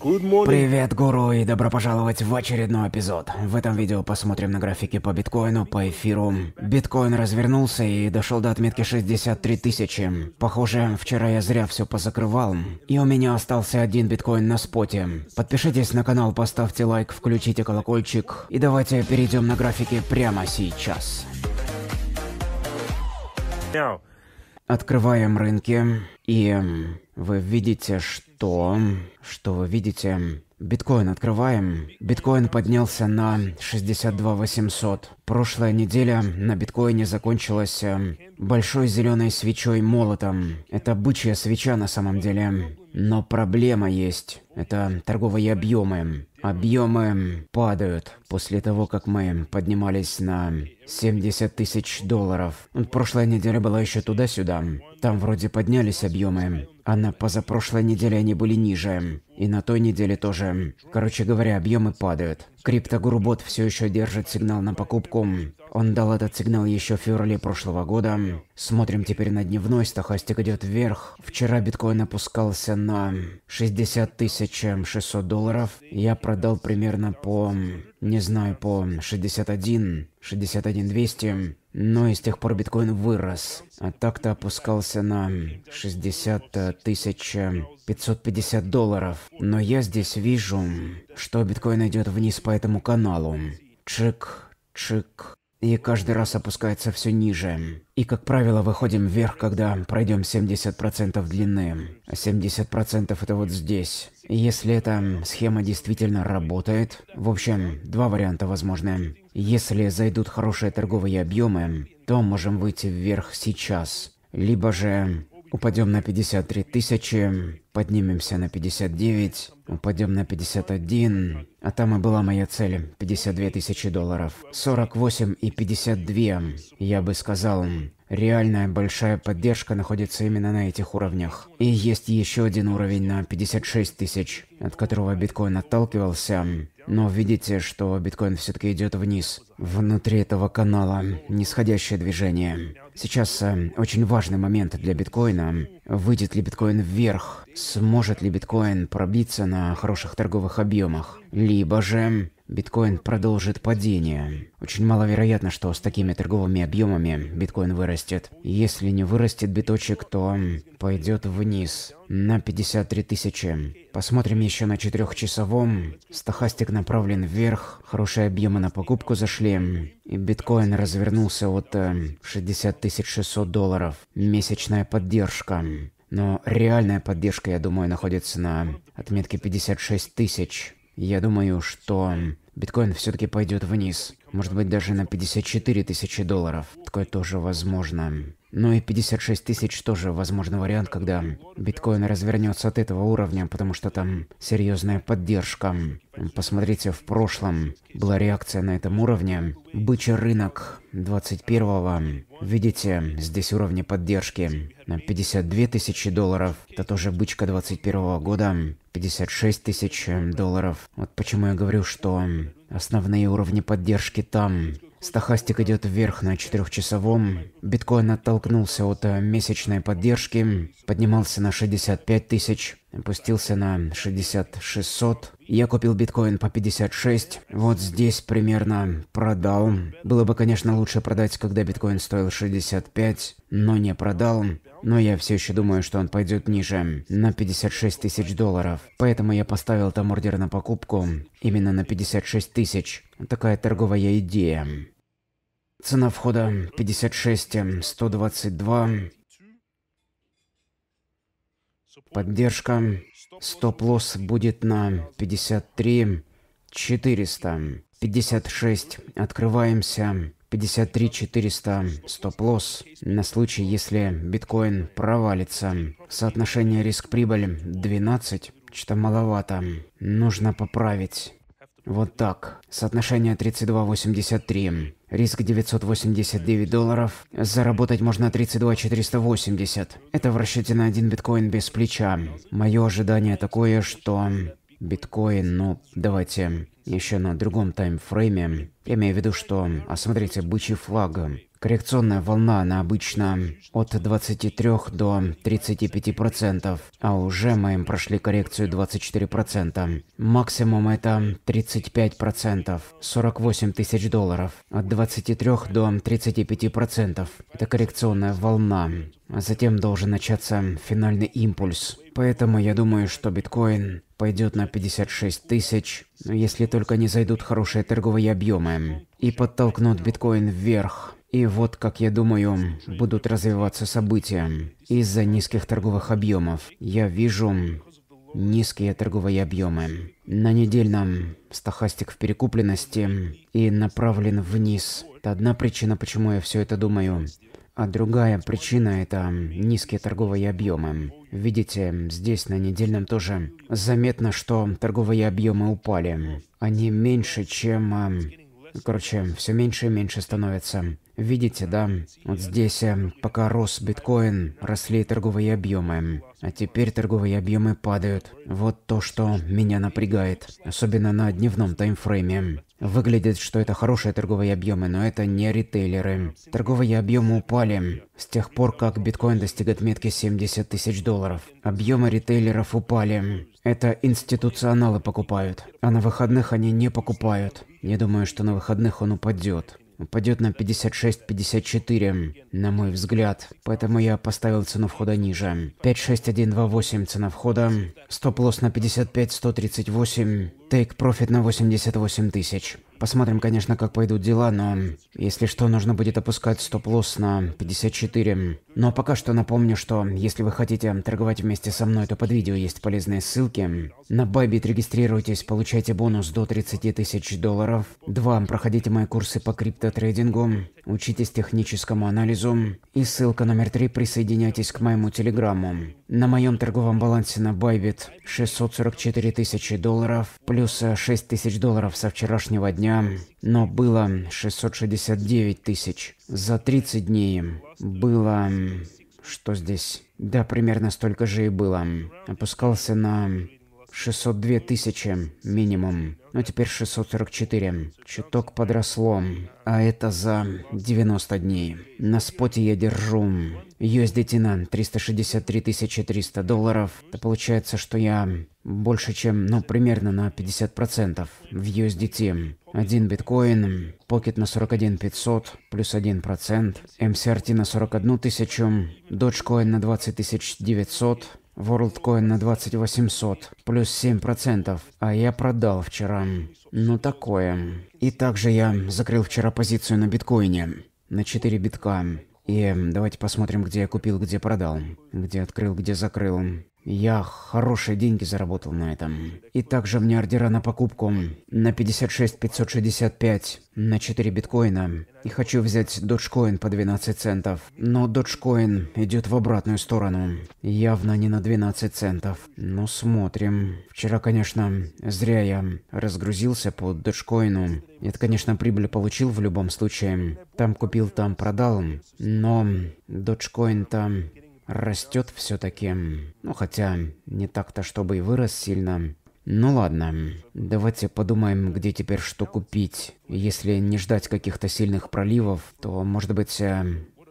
Привет, гуру, и добро пожаловать в очередной эпизод. В этом видео посмотрим на графики по биткоину, по эфиру. Биткоин развернулся и дошел до отметки 63 тысячи. Похоже, вчера я зря все позакрывал. И у меня остался один биткоин на споте. Подпишитесь на канал, поставьте лайк, включите колокольчик. И давайте перейдем на графики прямо сейчас. Now. Открываем рынки, и вы видите, что... Что вы видите? Биткоин открываем. Биткоин поднялся на 62 800. Прошлая неделя на биткоине закончилась большой зеленой свечой молотом. Это бычья свеча на самом деле. Но проблема есть. Это торговые объемы. Объемы падают после того, как мы поднимались на 70 тысяч долларов. Прошлая неделя была еще туда-сюда. Там вроде поднялись объемы, а на позапрошлой неделе они были ниже. И на той неделе тоже. Короче говоря, объемы падают. Криптогурубот все еще держит сигнал на покупку. Он дал этот сигнал еще в феврале прошлого года. Смотрим теперь на дневной, стахастик идет вверх. Вчера биткоин опускался на 60 600 долларов. Я продал примерно по, не знаю, по 61, 61 200. Но и с тех пор биткоин вырос. А так-то опускался на 60 тысяч 550 долларов. Но я здесь вижу, что биткоин идет вниз по этому каналу. Чик, чик, и каждый раз опускается все ниже. И, как правило, выходим вверх, когда пройдем 70% длины. 70% это вот здесь. если эта схема действительно работает, в общем, два варианта возможны. Если зайдут хорошие торговые объемы, то можем выйти вверх сейчас. Либо же Упадем на 53 тысячи, поднимемся на 59, упадем на 51, а там и была моя цель, 52 тысячи долларов. 48 и 52, я бы сказал, реальная большая поддержка находится именно на этих уровнях. И есть еще один уровень на 56 тысяч, от которого биткоин отталкивался, но видите, что биткоин все-таки идет вниз. Внутри этого канала нисходящее движение. Сейчас э, очень важный момент для биткоина. Выйдет ли биткоин вверх? Сможет ли биткоин пробиться на хороших торговых объемах? Либо же биткоин продолжит падение. Очень маловероятно, что с такими торговыми объемами биткоин вырастет. Если не вырастет биточек, то пойдет вниз на 53 тысячи. Посмотрим еще на четырехчасовом. Стохастик направлен вверх, хорошие объемы на покупку зашли. И биткоин развернулся от 60 э, 600 долларов. Месячная поддержка. Но реальная поддержка, я думаю, находится на отметке 56 тысяч я думаю, что биткоин все-таки пойдет вниз. Может быть, даже на 54 тысячи долларов. Такое тоже возможно. Ну и 56 тысяч тоже возможный вариант, когда биткоин развернется от этого уровня, потому что там серьезная поддержка. Посмотрите, в прошлом была реакция на этом уровне. Бычий рынок 21-го. Видите, здесь уровни поддержки на 52 тысячи долларов. Это тоже бычка 21 -го года. 56 тысяч эм, долларов. Вот почему я говорю, что эм, основные уровни поддержки там. Стахастик идет вверх на четырехчасовом. Биткоин оттолкнулся от э, месячной поддержки, поднимался на 65 тысяч, опустился на 6600. Я купил биткоин по 56, вот здесь примерно продал. Было бы, конечно, лучше продать, когда биткоин стоил 65, но не продал. Но я все еще думаю, что он пойдет ниже, на 56 тысяч долларов. Поэтому я поставил там ордер на покупку именно на 56 тысяч. Такая торговая идея. Цена входа 56, 122. Поддержка. Стоп-лосс будет на 53, 400. 56. Открываемся. 53-400 стоп-лосс на случай, если биткоин провалится. Соотношение риск-прибыль 12, что маловато. Нужно поправить. Вот так. Соотношение 32,83. Риск 989 долларов. Заработать можно 32,480. Это в расчете на один биткоин без плеча. Мое ожидание такое, что... Биткоин, ну, давайте еще на другом таймфрейме. Я имею в виду, что, а смотрите, бычий флаг. Коррекционная волна, она обычно от 23 до 35%, процентов, а уже мы им прошли коррекцию 24%. процента. Максимум это 35%, процентов, 48 тысяч долларов. От 23 до 35% процентов. это коррекционная волна. А затем должен начаться финальный импульс. Поэтому я думаю, что биткоин пойдет на 56 тысяч, если только не зайдут хорошие торговые объемы и подтолкнут биткоин вверх. И вот, как я думаю, будут развиваться события из-за низких торговых объемов. Я вижу низкие торговые объемы. На недельном стахастик в перекупленности и направлен вниз. Это одна причина, почему я все это думаю. А другая причина – это низкие торговые объемы. Видите, здесь на недельном тоже заметно, что торговые объемы упали. Они меньше, чем... А, короче, все меньше и меньше становятся. Видите, да? Вот здесь, э, пока рос биткоин, росли торговые объемы. А теперь торговые объемы падают. Вот то, что меня напрягает. Особенно на дневном таймфрейме. Выглядит, что это хорошие торговые объемы, но это не ритейлеры. Торговые объемы упали с тех пор, как биткоин достиг отметки 70 тысяч долларов. Объемы ритейлеров упали. Это институционалы покупают. А на выходных они не покупают. Я думаю, что на выходных он упадет упадет на 56-54, на мой взгляд. Поэтому я поставил цену входа ниже. 56128 цена входа, стоп-лосс на 55-138. Тейк-профит на 88 тысяч. Посмотрим, конечно, как пойдут дела, но если что, нужно будет опускать стоп-лосс на 54. Но ну, а пока что напомню, что если вы хотите торговать вместе со мной, то под видео есть полезные ссылки. На Bybit регистрируйтесь, получайте бонус до 30 тысяч долларов. Два. Проходите мои курсы по криптотрейдингу, учитесь техническому анализу. И ссылка номер три. Присоединяйтесь к моему телеграмму. На моем торговом балансе на Bybit 644 тысячи долларов плюс плюс 6 тысяч долларов со вчерашнего дня, но было 669 тысяч. За 30 дней было... Что здесь? Да, примерно столько же и было. Опускался на 602 тысячи минимум но ну, теперь 644. Чуток подросло, а это за 90 дней. На споте я держу USDT на 363 300 долларов. Это получается, что я больше чем, ну, примерно на 50% в USDT. Один биткоин, Pocket на 41 500, плюс 1%, MCRT на 41 тысячу, Dogecoin на 20 900, WorldCoin на 2800, плюс 7%, а я продал вчера. Ну такое. И также я закрыл вчера позицию на биткоине, на 4 битка. И давайте посмотрим, где я купил, где продал, где открыл, где закрыл. Я хорошие деньги заработал на этом. И также мне ордера на покупку на 56 565 на 4 биткоина. И хочу взять доджкоин по 12 центов. Но доджкоин идет в обратную сторону. Явно не на 12 центов. Но ну, смотрим. Вчера, конечно, зря я разгрузился по доджкоину. Это, конечно, прибыль получил в любом случае. Там купил, там продал. Но доджкоин там растет все-таки. Ну хотя не так-то, чтобы и вырос сильно. Ну ладно, давайте подумаем, где теперь что купить. Если не ждать каких-то сильных проливов, то может быть э,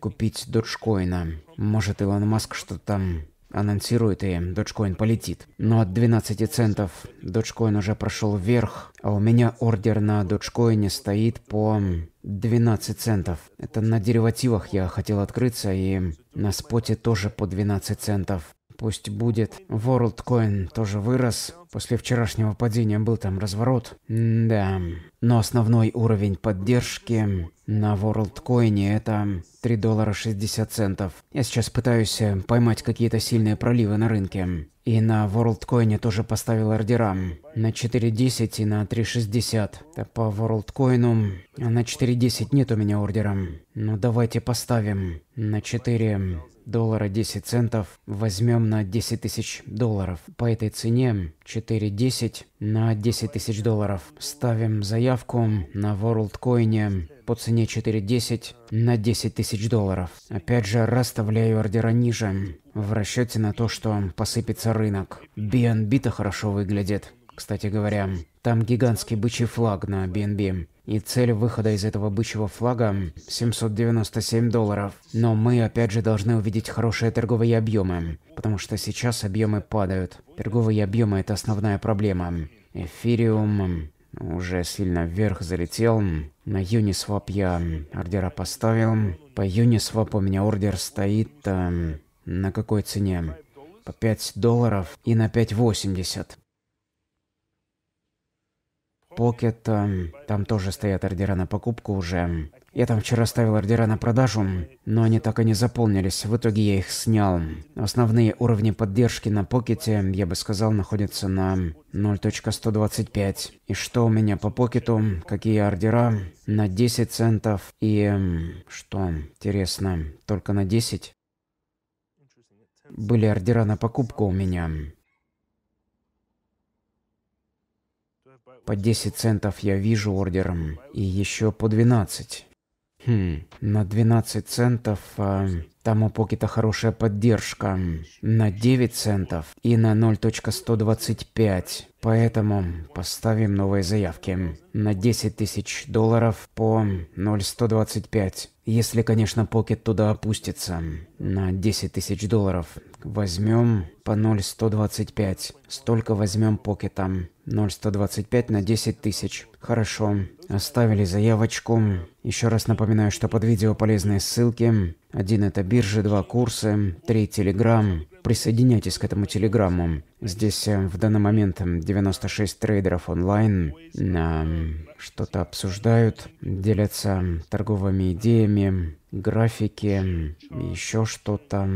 купить доджкоина. Может Илон Маск что-то там анонсирует и доджкоин полетит. Но от 12 центов доджкоин уже прошел вверх, а у меня ордер на доджкоине стоит по 12 центов. Это на деривативах я хотел открыться, и на споте тоже по 12 центов. Пусть будет. WorldCoin тоже вырос. После вчерашнего падения был там разворот. М да. Но основной уровень поддержки на WorldCoin это 3 доллара 60 центов. Я сейчас пытаюсь э, поймать какие-то сильные проливы на рынке. И на WorldCoin тоже поставил ордера. На 4.10 и на 3.60. По WorldCoin а на 4.10 нет у меня ордера. Но ну, давайте поставим на 4 доллара 10 центов. Возьмем на 10 тысяч долларов. По этой цене 4.10 на 10 тысяч долларов. Ставим заявку на WorldCoin по цене 4.10 на 10 тысяч долларов. Опять же, расставляю ордера ниже, в расчете на то, что посыпется рынок. BNB-то хорошо выглядит, кстати говоря. Там гигантский бычий флаг на BNB и цель выхода из этого бычьего флага 797 долларов. Но мы опять же должны увидеть хорошие торговые объемы, потому что сейчас объемы падают. Торговые объемы это основная проблема. Эфириум уже сильно вверх залетел. На Uniswap я ордера поставил. По Uniswap у меня ордер стоит э, на какой цене? По 5 долларов и на 5.80. Pocket, э, там тоже стоят ордера на покупку уже. Я там вчера ставил ордера на продажу, но они так и не заполнились, в итоге я их снял. Основные уровни поддержки на покете, я бы сказал, находятся на 0.125. И что у меня по покету, какие ордера? На 10 центов и... что, интересно, только на 10? Были ордера на покупку у меня. По 10 центов я вижу ордером. И еще по 12. Хм, на 12 центов... Э, там у Покета хорошая поддержка. На 9 центов и на 0.125. Поэтому поставим новые заявки. На 10 тысяч долларов по 0.125. Если, конечно, Покет туда опустится. На 10 тысяч долларов возьмем по 0.125. Столько возьмем Покетом. 0125 на 10 тысяч. Хорошо. Оставили заявочку. Еще раз напоминаю, что под видео полезные ссылки. Один это биржи, два курсы, три телеграм. Присоединяйтесь к этому телеграмму. Здесь э, в данный момент 96 трейдеров онлайн. А, что-то обсуждают, делятся торговыми идеями, графики, еще что-то.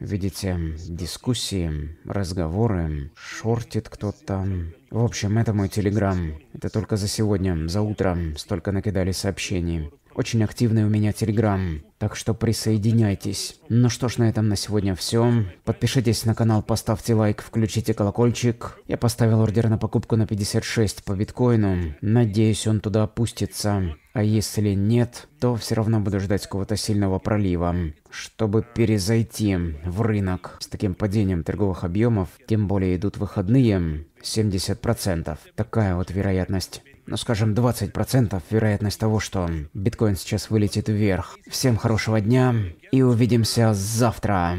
Видите, дискуссии, разговоры, шортит кто-то. В общем, это мой телеграм. Это только за сегодня, за утро. Столько накидали сообщений. Очень активный у меня телеграм, так что присоединяйтесь. Ну что ж, на этом на сегодня все. Подпишитесь на канал, поставьте лайк, включите колокольчик. Я поставил ордер на покупку на 56 по биткоину. Надеюсь, он туда опустится. А если нет, то все равно буду ждать какого-то сильного пролива, чтобы перезайти в рынок. С таким падением торговых объемов, тем более идут выходные, 70%. Такая вот вероятность ну скажем, 20% вероятность того, что биткоин сейчас вылетит вверх. Всем хорошего дня и увидимся завтра.